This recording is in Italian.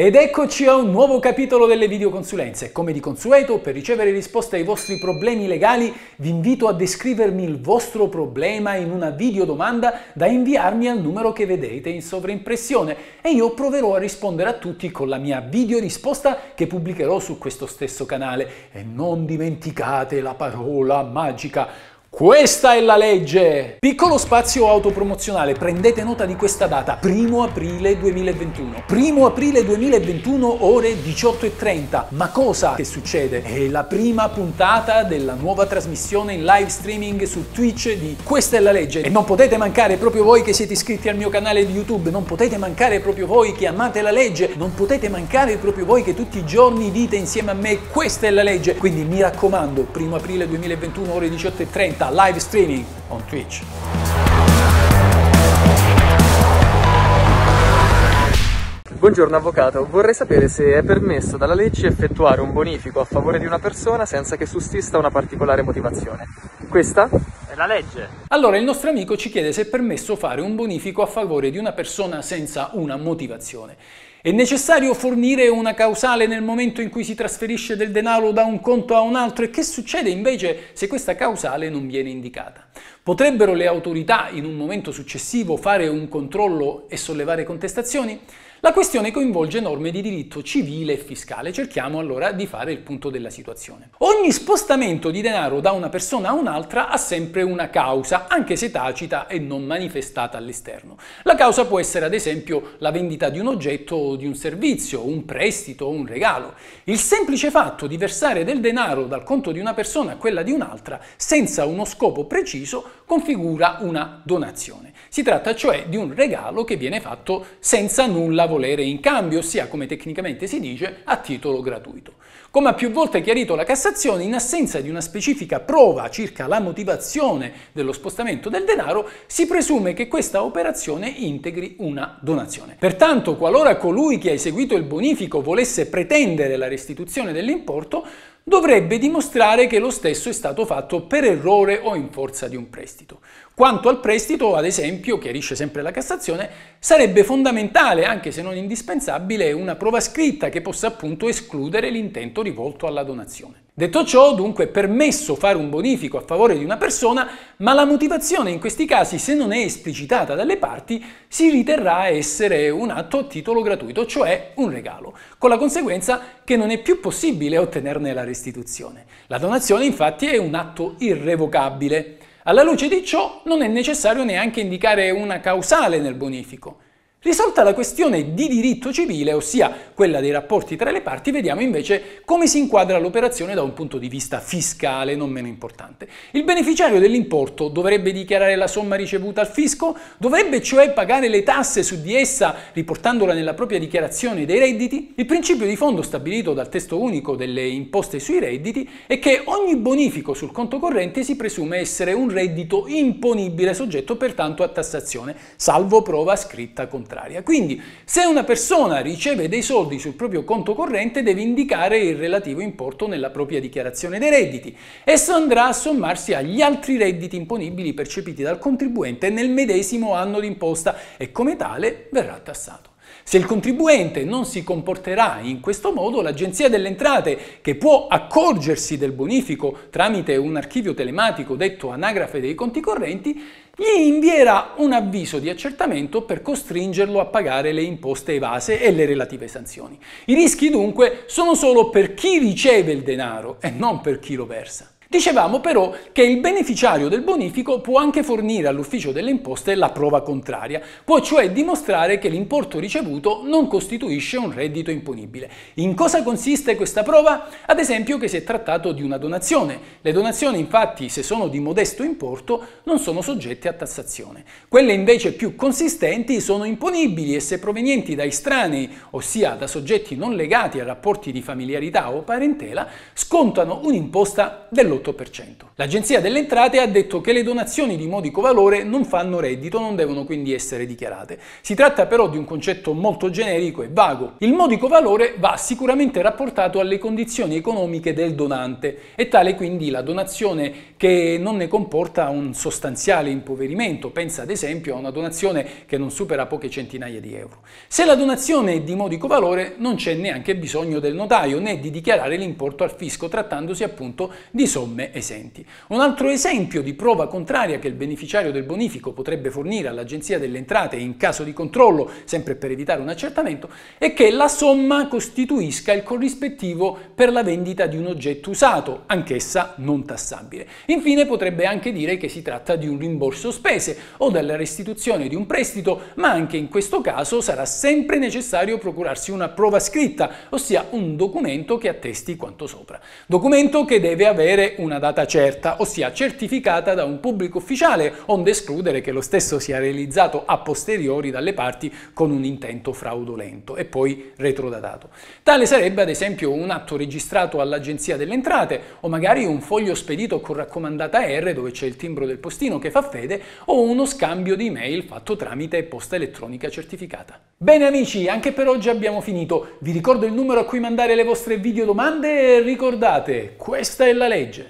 Ed eccoci a un nuovo capitolo delle videoconsulenze. Come di consueto, per ricevere risposte ai vostri problemi legali, vi invito a descrivermi il vostro problema in una videodomanda da inviarmi al numero che vedete in sovraimpressione e io proverò a rispondere a tutti con la mia videorisposta che pubblicherò su questo stesso canale. E non dimenticate la parola magica questa è la legge! Piccolo spazio autopromozionale, prendete nota di questa data, 1 aprile 2021. 1 aprile 2021, ore 18.30. Ma cosa che succede? È la prima puntata della nuova trasmissione in live streaming su Twitch di Questa è la legge. E non potete mancare proprio voi che siete iscritti al mio canale di YouTube, non potete mancare proprio voi che amate la legge, non potete mancare proprio voi che tutti i giorni dite insieme a me Questa è la legge. Quindi mi raccomando, 1 aprile 2021, ore 18.30 diretta live streaming on Twitch. Buongiorno avvocato, vorrei sapere se è permesso dalla legge effettuare un bonifico a favore di una persona senza che sussista una particolare motivazione. Questa? È la legge. Allora il nostro amico ci chiede se è permesso fare un bonifico a favore di una persona senza una motivazione. È necessario fornire una causale nel momento in cui si trasferisce del denaro da un conto a un altro e che succede invece se questa causale non viene indicata? Potrebbero le autorità in un momento successivo fare un controllo e sollevare contestazioni? La questione coinvolge norme di diritto civile e fiscale, cerchiamo allora di fare il punto della situazione. Ogni spostamento di denaro da una persona a un'altra ha sempre una causa, anche se tacita e non manifestata all'esterno. La causa può essere ad esempio la vendita di un oggetto o di un servizio, un prestito o un regalo. Il semplice fatto di versare del denaro dal conto di una persona a quella di un'altra senza uno scopo preciso configura una donazione. Si tratta cioè di un regalo che viene fatto senza nulla volere in cambio, ossia come tecnicamente si dice a titolo gratuito. Come ha più volte chiarito la Cassazione, in assenza di una specifica prova circa la motivazione dello spostamento del denaro, si presume che questa operazione integri una donazione. Pertanto, qualora colui che ha eseguito il bonifico volesse pretendere la restituzione dell'importo, dovrebbe dimostrare che lo stesso è stato fatto per errore o in forza di un prestito. Quanto al prestito, ad esempio, chiarisce sempre la Cassazione, sarebbe fondamentale, anche se non indispensabile, una prova scritta che possa appunto escludere l'intento rivolto alla donazione. Detto ciò, dunque, è permesso fare un bonifico a favore di una persona, ma la motivazione in questi casi, se non è esplicitata dalle parti, si riterrà essere un atto a titolo gratuito, cioè un regalo, con la conseguenza che non è più possibile ottenerne la restituzione. La donazione, infatti, è un atto irrevocabile. Alla luce di ciò non è necessario neanche indicare una causale nel bonifico. Risolta la questione di diritto civile, ossia quella dei rapporti tra le parti, vediamo invece come si inquadra l'operazione da un punto di vista fiscale, non meno importante. Il beneficiario dell'importo dovrebbe dichiarare la somma ricevuta al fisco, dovrebbe cioè pagare le tasse su di essa riportandola nella propria dichiarazione dei redditi. Il principio di fondo stabilito dal testo unico delle imposte sui redditi è che ogni bonifico sul conto corrente si presume essere un reddito imponibile, soggetto pertanto a tassazione, salvo prova scritta contraria contraria. Quindi se una persona riceve dei soldi sul proprio conto corrente deve indicare il relativo importo nella propria dichiarazione dei redditi. Esso andrà a sommarsi agli altri redditi imponibili percepiti dal contribuente nel medesimo anno d'imposta e come tale verrà tassato. Se il contribuente non si comporterà in questo modo, l'Agenzia delle Entrate, che può accorgersi del bonifico tramite un archivio telematico detto anagrafe dei conti correnti, gli invierà un avviso di accertamento per costringerlo a pagare le imposte evase e le relative sanzioni. I rischi dunque sono solo per chi riceve il denaro e non per chi lo versa. Dicevamo però che il beneficiario del bonifico può anche fornire all'ufficio delle imposte la prova contraria, può cioè dimostrare che l'importo ricevuto non costituisce un reddito imponibile. In cosa consiste questa prova? Ad esempio che si è trattato di una donazione. Le donazioni infatti, se sono di modesto importo, non sono soggette a tassazione. Quelle invece più consistenti sono imponibili e se provenienti da estranei, ossia da soggetti non legati a rapporti di familiarità o parentela, scontano un'imposta dello dell'8%. L'Agenzia delle Entrate ha detto che le donazioni di modico valore non fanno reddito, non devono quindi essere dichiarate. Si tratta però di un concetto molto generico e vago. Il modico valore va sicuramente rapportato alle condizioni economiche del donante e tale quindi la donazione che non ne comporta un sostanziale impoverimento, pensa ad esempio a una donazione che non supera poche centinaia di euro. Se la donazione è di modico valore non c'è neanche bisogno del notaio né di dichiarare l'importo al fisco trattandosi appunto di somme somme esenti. Un altro esempio di prova contraria che il beneficiario del bonifico potrebbe fornire all'Agenzia delle Entrate in caso di controllo, sempre per evitare un accertamento, è che la somma costituisca il corrispettivo per la vendita di un oggetto usato, anch'essa non tassabile. Infine potrebbe anche dire che si tratta di un rimborso spese o della restituzione di un prestito, ma anche in questo caso sarà sempre necessario procurarsi una prova scritta, ossia un documento che attesti quanto sopra. Documento che deve avere una data certa, ossia certificata da un pubblico ufficiale, onde escludere che lo stesso sia realizzato a posteriori dalle parti con un intento fraudolento e poi retrodatato. Tale sarebbe ad esempio un atto registrato all'Agenzia delle Entrate o magari un foglio spedito con raccomandata R dove c'è il timbro del postino che fa fede o uno scambio di email fatto tramite posta elettronica certificata. Bene amici, anche per oggi abbiamo finito. Vi ricordo il numero a cui mandare le vostre video domande e ricordate, questa è la legge.